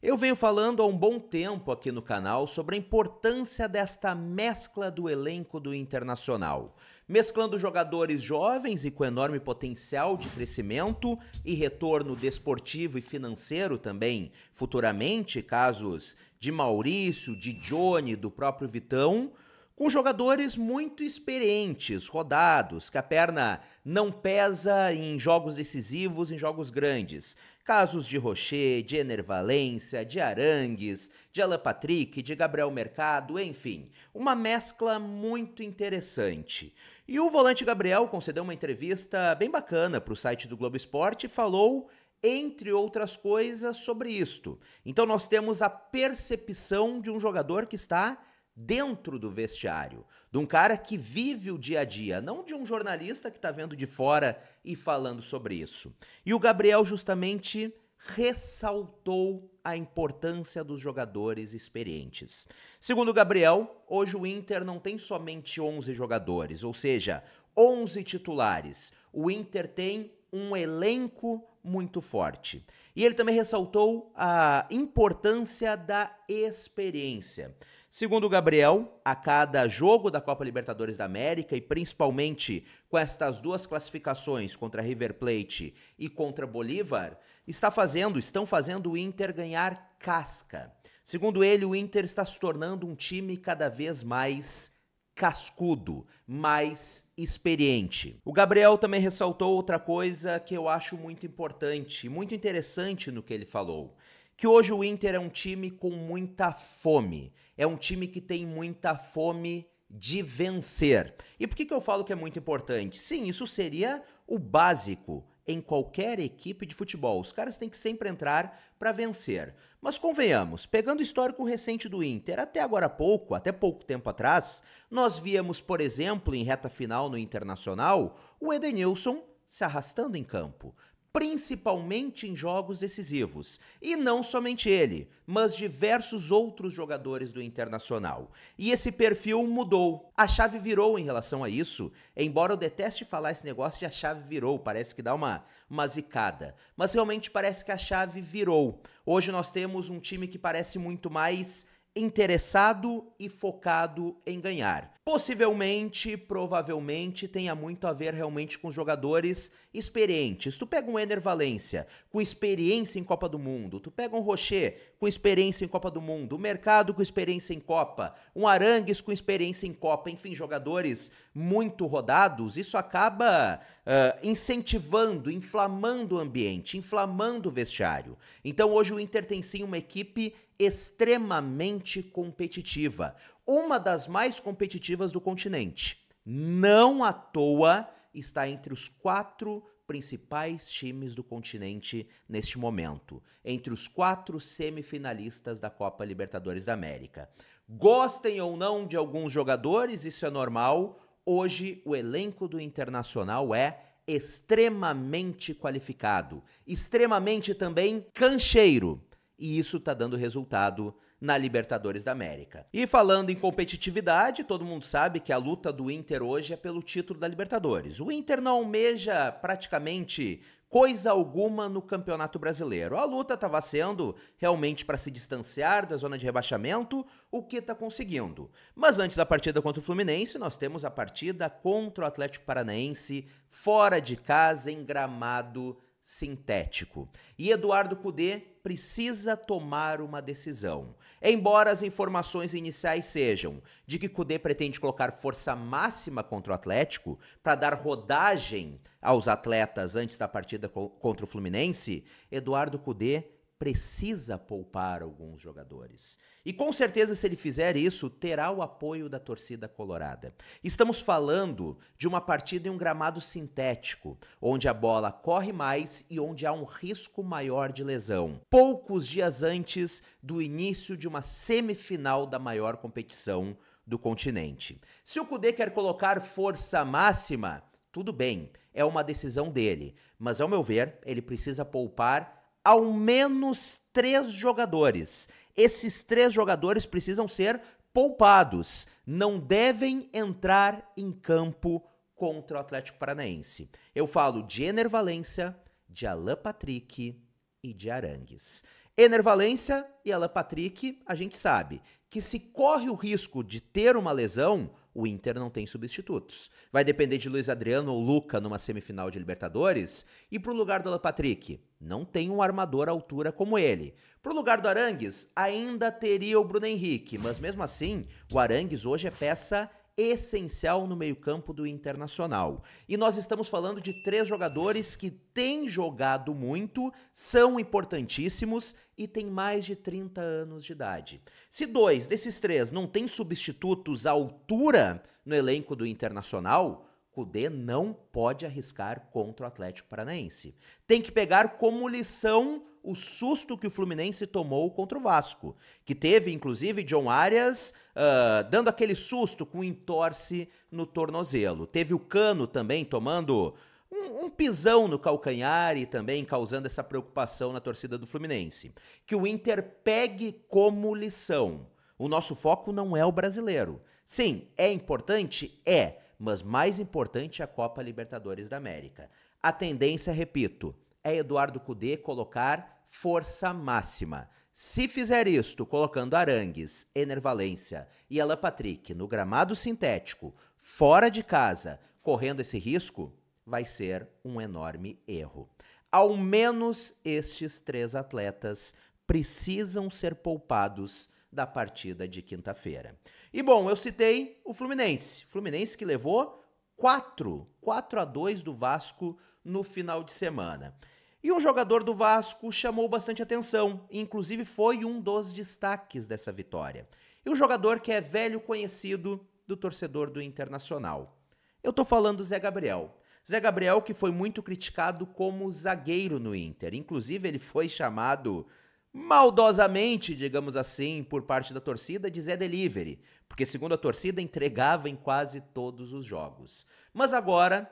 Eu venho falando há um bom tempo aqui no canal sobre a importância desta mescla do elenco do Internacional, mesclando jogadores jovens e com enorme potencial de crescimento e retorno desportivo e financeiro também, futuramente, casos de Maurício, de Johnny, do próprio Vitão, com jogadores muito experientes, rodados, que a perna não pesa em jogos decisivos, em jogos grandes. Casos de Rocher, de Enervalência, de Arangues, de Alain Patrick, de Gabriel Mercado, enfim, uma mescla muito interessante. E o volante Gabriel concedeu uma entrevista bem bacana para o site do Globo Esporte e falou, entre outras coisas, sobre isto. Então nós temos a percepção de um jogador que está dentro do vestiário, de um cara que vive o dia a dia, não de um jornalista que está vendo de fora e falando sobre isso. E o Gabriel justamente ressaltou a importância dos jogadores experientes. Segundo Gabriel, hoje o Inter não tem somente 11 jogadores, ou seja, 11 titulares. O Inter tem um elenco muito forte. E ele também ressaltou a importância da experiência. Segundo Gabriel, a cada jogo da Copa Libertadores da América e principalmente com estas duas classificações contra River Plate e contra Bolívar, está fazendo, estão fazendo o Inter ganhar casca. Segundo ele, o Inter está se tornando um time cada vez mais cascudo, mais experiente. O Gabriel também ressaltou outra coisa que eu acho muito importante, muito interessante no que ele falou que hoje o Inter é um time com muita fome. É um time que tem muita fome de vencer. E por que, que eu falo que é muito importante? Sim, isso seria o básico em qualquer equipe de futebol. Os caras têm que sempre entrar para vencer. Mas convenhamos, pegando o histórico recente do Inter, até agora há pouco, até pouco tempo atrás, nós víamos, por exemplo, em reta final no Internacional, o Edenilson se arrastando em campo principalmente em jogos decisivos. E não somente ele, mas diversos outros jogadores do Internacional. E esse perfil mudou. A chave virou em relação a isso, embora eu deteste falar esse negócio de a chave virou, parece que dá uma, uma zicada. Mas realmente parece que a chave virou. Hoje nós temos um time que parece muito mais interessado e focado em ganhar. Possivelmente, provavelmente, tenha muito a ver realmente com jogadores experientes. Tu pega um Ener Valência, com experiência em Copa do Mundo. Tu pega um Rocher, com experiência em Copa do Mundo. O Mercado, com experiência em Copa. Um Arangues, com experiência em Copa. Enfim, jogadores muito rodados. Isso acaba uh, incentivando, inflamando o ambiente, inflamando o vestiário. Então hoje o Inter tem sim uma equipe extremamente competitiva, uma das mais competitivas do continente. Não à toa está entre os quatro principais times do continente neste momento, entre os quatro semifinalistas da Copa Libertadores da América. Gostem ou não de alguns jogadores, isso é normal. Hoje, o elenco do Internacional é extremamente qualificado, extremamente também cancheiro. E isso está dando resultado na Libertadores da América. E falando em competitividade, todo mundo sabe que a luta do Inter hoje é pelo título da Libertadores. O Inter não almeja praticamente coisa alguma no Campeonato Brasileiro. A luta estava sendo realmente para se distanciar da zona de rebaixamento, o que está conseguindo. Mas antes da partida contra o Fluminense, nós temos a partida contra o Atlético Paranaense, fora de casa, em gramado sintético. E Eduardo Cudê precisa tomar uma decisão. Embora as informações iniciais sejam de que Cudê pretende colocar força máxima contra o Atlético para dar rodagem aos atletas antes da partida contra o Fluminense, Eduardo Cudê precisa poupar alguns jogadores. E com certeza, se ele fizer isso, terá o apoio da torcida colorada. Estamos falando de uma partida em um gramado sintético, onde a bola corre mais e onde há um risco maior de lesão. Poucos dias antes do início de uma semifinal da maior competição do continente. Se o Kudê quer colocar força máxima, tudo bem, é uma decisão dele, mas ao meu ver, ele precisa poupar ao menos três jogadores. Esses três jogadores precisam ser poupados, não devem entrar em campo contra o Atlético Paranaense. Eu falo de Ener Valência, de Alain Patrick e de Arangues. Ener Valência e Alain Patrick, a gente sabe que se corre o risco de ter uma lesão, o Inter não tem substitutos. Vai depender de Luiz Adriano ou Luca numa semifinal de Libertadores. E pro lugar do Patrick, não tem um armador à altura como ele. Pro lugar do Arangues, ainda teria o Bruno Henrique, mas mesmo assim, o Arangues hoje é peça essencial no meio-campo do Internacional. E nós estamos falando de três jogadores que têm jogado muito, são importantíssimos e têm mais de 30 anos de idade. Se dois desses três não têm substitutos à altura no elenco do Internacional, Cudê não pode arriscar contra o Atlético Paranaense. Tem que pegar como lição o susto que o Fluminense tomou contra o Vasco, que teve inclusive John Arias uh, dando aquele susto com entorce no tornozelo. Teve o Cano também tomando um, um, pisão no calcanhar e também causando essa preocupação na torcida do Fluminense. Que o Inter pegue como lição. O nosso foco não é o brasileiro. Sim, é importante? É, mas mais importante é a Copa Libertadores da América. A tendência, repito, é Eduardo Cudê colocar força máxima. Se fizer isto colocando Arangues, Enervalência e Alan Patrick no gramado sintético, fora de casa, correndo esse risco, vai ser um enorme erro. Ao menos estes três atletas precisam ser poupados da partida de quinta-feira. E bom, eu citei o Fluminense. Fluminense que levou 4, 4 a 2 do Vasco no final de semana. E um jogador do Vasco chamou bastante atenção, inclusive foi um dos destaques dessa vitória. E um jogador que é velho conhecido do torcedor do Internacional. Eu tô falando Zé Gabriel. Zé Gabriel que foi muito criticado como zagueiro no Inter, inclusive ele foi chamado maldosamente, digamos assim, por parte da torcida de Zé Delivery, porque segundo a torcida entregava em quase todos os jogos. Mas agora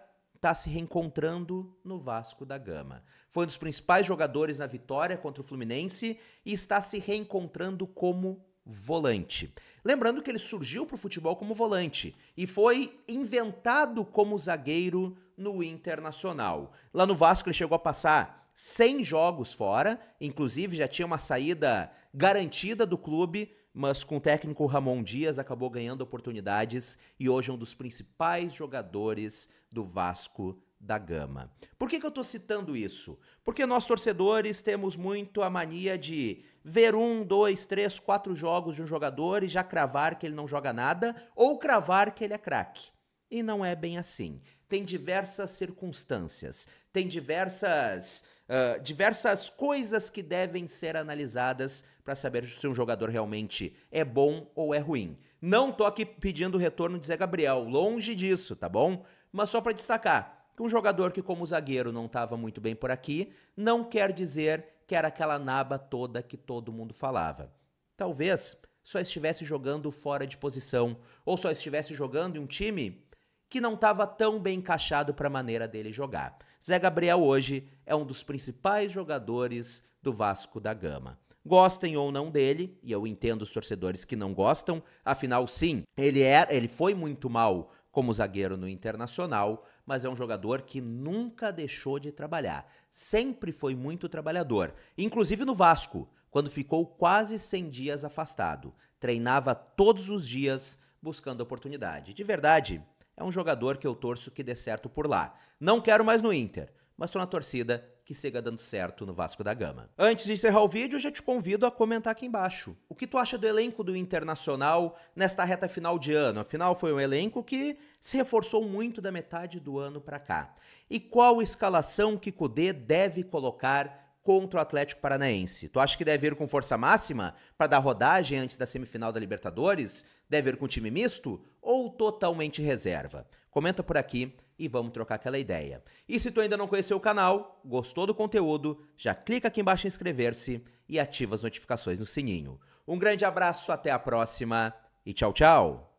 está se reencontrando no Vasco da Gama. Foi um dos principais jogadores na vitória contra o Fluminense e está se reencontrando como volante. Lembrando que ele surgiu para o futebol como volante e foi inventado como zagueiro no Internacional. Lá no Vasco ele chegou a passar 100 jogos fora, inclusive já tinha uma saída garantida do clube mas com o técnico Ramon Dias acabou ganhando oportunidades e hoje é um dos principais jogadores do Vasco da Gama. Por que, que eu estou citando isso? Porque nós torcedores temos muito a mania de ver um, dois, três, quatro jogos de um jogador e já cravar que ele não joga nada ou cravar que ele é craque. E não é bem assim. Tem diversas circunstâncias, tem diversas ah, diversas coisas que devem ser analisadas para saber se um jogador realmente é bom ou é ruim. Não tô aqui pedindo retorno de Zé Gabriel, longe disso, tá bom? Mas só para destacar que um jogador que como zagueiro não estava muito bem por aqui, não quer dizer que era aquela naba toda que todo mundo falava. Talvez só estivesse jogando fora de posição ou só estivesse jogando em um time que não estava tão bem encaixado para a maneira dele jogar. Zé Gabriel hoje é um dos principais jogadores do Vasco da Gama. Gostem ou não dele, e eu entendo os torcedores que não gostam, afinal sim, ele é, ele foi muito mal como zagueiro no Internacional, mas é um jogador que nunca deixou de trabalhar. Sempre foi muito trabalhador, inclusive no Vasco, quando ficou quase 100 dias afastado. Treinava todos os dias buscando oportunidade. De verdade, é um jogador que eu torço que dê certo por lá. Não quero mais no Inter, mas tô na torcida que siga dando certo no Vasco da Gama. Antes de encerrar o vídeo, já te convido a comentar aqui embaixo. O que tu acha do elenco do Internacional nesta reta final de ano? Afinal, foi um elenco que se reforçou muito da metade do ano para cá. E qual escalação que Kudê deve colocar contra o Atlético Paranaense. Tu acha que deve ir com força máxima para dar rodagem antes da semifinal da Libertadores? Deve ir com time misto ou totalmente reserva? Comenta por aqui e vamos trocar aquela ideia. E se tu ainda não conheceu o canal, gostou do conteúdo, já clica aqui embaixo em inscrever-se e ativa as notificações no sininho. Um grande abraço, até a próxima e tchau, tchau!